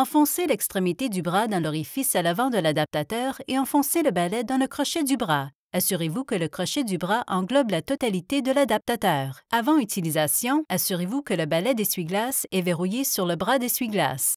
Enfoncez l'extrémité du bras dans l'orifice à l'avant de l'adaptateur et enfoncez le balai dans le crochet du bras. Assurez-vous que le crochet du bras englobe la totalité de l'adaptateur. Avant utilisation, assurez-vous que le balai d'essuie-glace est verrouillé sur le bras d'essuie-glace.